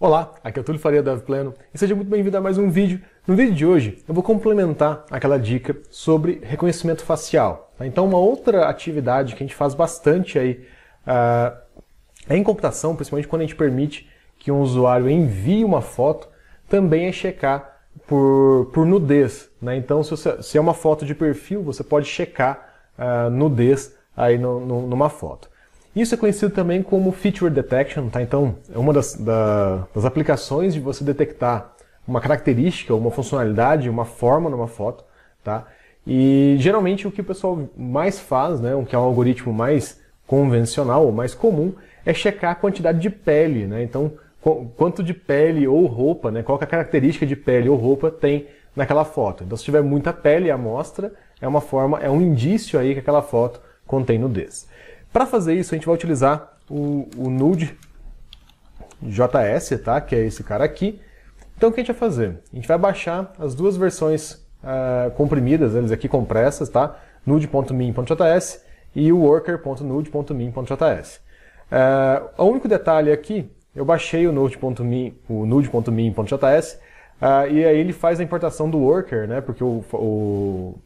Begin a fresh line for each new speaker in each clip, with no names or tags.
Olá, aqui é o Túlio Faria da Pleno e seja muito bem-vindo a mais um vídeo. No vídeo de hoje eu vou complementar aquela dica sobre reconhecimento facial. Tá? Então uma outra atividade que a gente faz bastante aí uh, é em computação, principalmente quando a gente permite que um usuário envie uma foto, também é checar por, por nudez. Né? Então, se, você, se, é uma foto de perfil, você pode checar uh, nudez aí no, no, numa foto. Isso é conhecido também como feature detection, tá? Então, é uma das, da, das aplicações de você detectar uma característica, uma funcionalidade, uma forma numa foto, tá? E geralmente o que o pessoal mais faz, né, o que é um algoritmo mais convencional ou mais comum, é checar a quantidade de pele, né? Então, quanto de pele ou roupa, né? Qual é a característica de pele ou roupa tem naquela foto. Então, se tiver muita pele a amostra, é uma forma, é um indício aí que aquela foto contém nudez. Para fazer isso, a gente vai utilizar o, o Node JS, tá? que é esse cara aqui. Então o que a gente vai fazer? A gente vai baixar as duas versões uh, comprimidas, né? eles aqui compressas, tá? nude.min.js e o worker.nude.min.js. Uh, eh, o único detalhe aqui, eu baixei o nude.min.js uh, eh, e aí ele faz a importação do worker, né? porque o, o,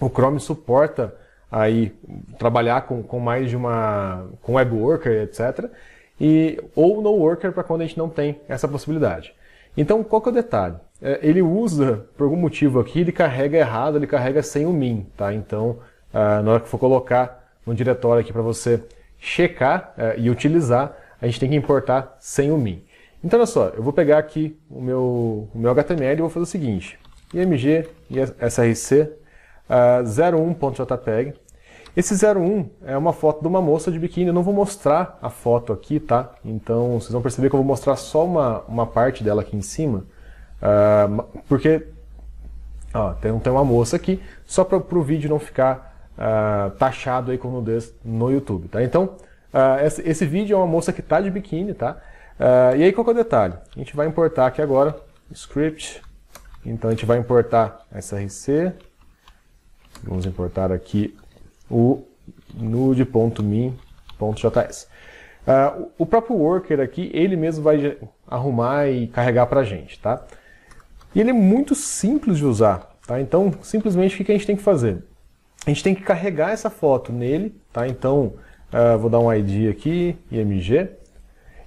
o Chrome suporta aí trabalhar com, com mais de uma com web worker, etc. E ou no worker para quando a gente não tem essa possibilidade. Então, qual que é o detalhe? É, ele usa, por algum motivo aqui, ele carrega errado, ele carrega sem o min, tá? Então, ah, na hora que for colocar no diretório aqui para você checar é, e utilizar, a gente tem que importar sem o min. Então, olha só, eu vou pegar aqui o meu, o meu HTML e vou fazer o seguinte, img src uh, ah, 01.jpg. Esse 01 é uma foto de uma moça de biquíni, eu não vou mostrar a foto aqui, tá? Então vocês vão perceber que eu vou mostrar só uma, uma parte dela aqui em cima, uh, porque ó, tem, tem uma moça aqui, só para o vídeo não ficar uh, taxado aí com nudez no YouTube, tá? Então, esse, esse, vídeo é uma moça que está de biquíni, tá? e aí qual é o detalhe? A gente vai importar aqui agora, script, então a gente vai importar essa RC, Vamos importar aqui o nude.min.js. Uh, ah, o próprio worker aqui, ele mesmo vai arrumar e carregar para a gente, tá? E ele é muito simples de usar, tá? Então, simplesmente, o que a gente tem que fazer? A gente tem que carregar essa foto nele, tá? Então, uh, vou dar um ID aqui, img.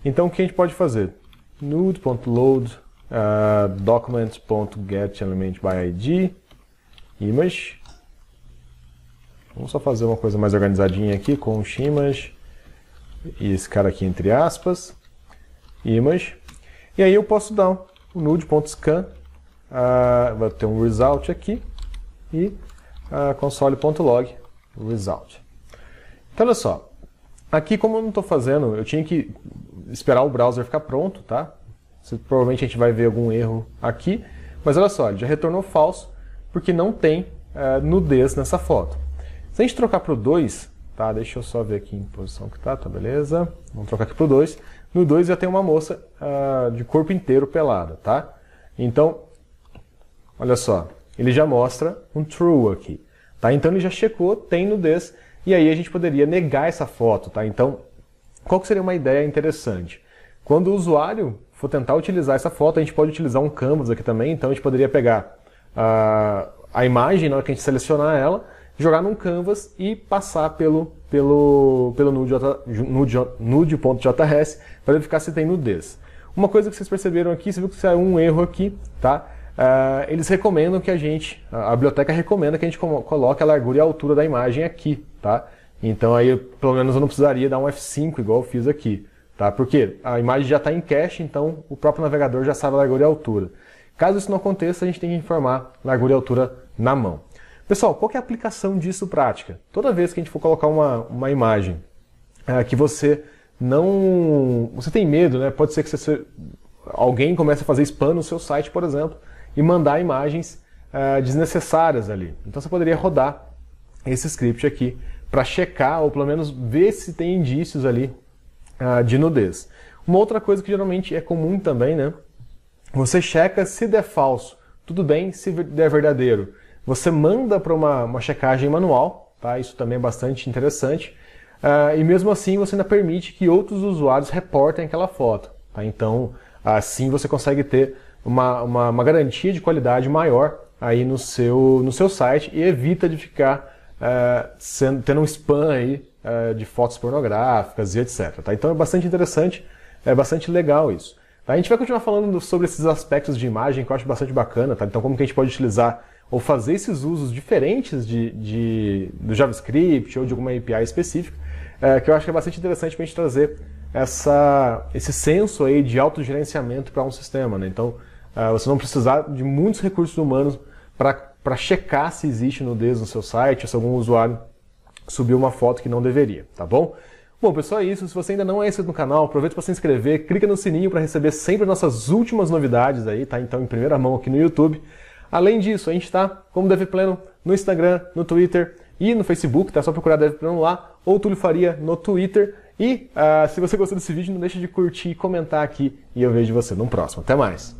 Então, o que a gente pode fazer? nude.load uh, ah, document.getElementById image Vamos só fazer uma coisa mais organizadinha aqui com o image e esse cara aqui entre aspas, image. E aí eu posso dar o nude.scan, uh, ah, vai ter um result aqui e uh, ah, console.log result. Então olha só, aqui como eu não estou fazendo, eu tinha que esperar o browser ficar pronto, tá? Você, provavelmente a gente vai ver algum erro aqui, mas olha só, ele já retornou falso porque não tem uh, nudez nessa foto. Se a gente trocar para o 2, tá? Deixa eu só ver aqui em posição que tá, tá beleza. Vamos trocar aqui para o 2. No 2 já tem uma moça ah, de corpo inteiro pelada, tá? Então, olha só, ele já mostra um true aqui, tá? Então ele já checou, tem nudez, e aí a gente poderia negar essa foto, tá? Então, qual seria uma ideia interessante? Quando o usuário for tentar utilizar essa foto, a gente pode utilizar um canvas aqui também, então a gente poderia pegar ah, a imagem, na hora que a gente selecionar ela, jogar num canvas e passar pelo, pelo, pelo nude.js nude, nude para verificar se tem nudez. Uma coisa que vocês perceberam aqui, você viu que saiu um erro aqui, tá? Uh, eles recomendam que a gente, a biblioteca recomenda que a gente coloque a largura e a altura da imagem aqui, tá? Então aí, pelo menos eu não precisaria dar um F5 igual eu fiz aqui, tá? Porque a imagem já está em cache, então o próprio navegador já sabe a largura e a altura. Caso isso não aconteça, a gente tem que informar largura e altura na mão. Pessoal, qual é a aplicação disso prática? Toda vez que a gente for colocar uma, uma imagem é, que você não. Você tem medo, né? Pode ser que você, alguém comece a fazer spam no seu site, por exemplo, e mandar imagens é, desnecessárias ali. Então você poderia rodar esse script aqui para checar ou pelo menos ver se tem indícios ali é, de nudez. Uma outra coisa que geralmente é comum também, né? Você checa se der falso, tudo bem, se der verdadeiro. Você manda para uma, uma checagem manual, tá? Isso também é bastante interessante. Uh, e mesmo assim você ainda permite que outros usuários reportem aquela foto. Tá? Então, assim você consegue ter uma, uma, uma, garantia de qualidade maior aí no seu, no seu site e evita de ficar uh, sendo, tendo um spam aí uh, de fotos pornográficas e etc. Tá? Então é bastante interessante, é bastante legal isso. A gente vai continuar falando sobre esses aspectos de imagem que eu acho bastante bacana, tá? Então como que a gente pode utilizar ou fazer esses usos diferentes de, de, do JavaScript ou de alguma API específica, é, que eu acho que é bastante interessante para a gente trazer essa, esse senso aí de autogerenciamento para um sistema. Né? Então, é, você não precisar de muitos recursos humanos para checar se existe nudez no seu site, ou se algum usuário subiu uma foto que não deveria, tá bom? Bom, pessoal, é isso. Se você ainda não é inscrito no canal, aproveita para se inscrever, clica no sininho para receber sempre nossas últimas novidades aí, tá? Então, em primeira mão aqui no YouTube. Além disso, a gente está como Dev Pleno no Instagram, no Twitter e no Facebook, tá? Só procurar Dev Pleno lá, ou Túlio Faria no Twitter. E uh, se você gostou desse vídeo, não deixe de curtir e comentar aqui. E eu vejo você no próximo. Até mais!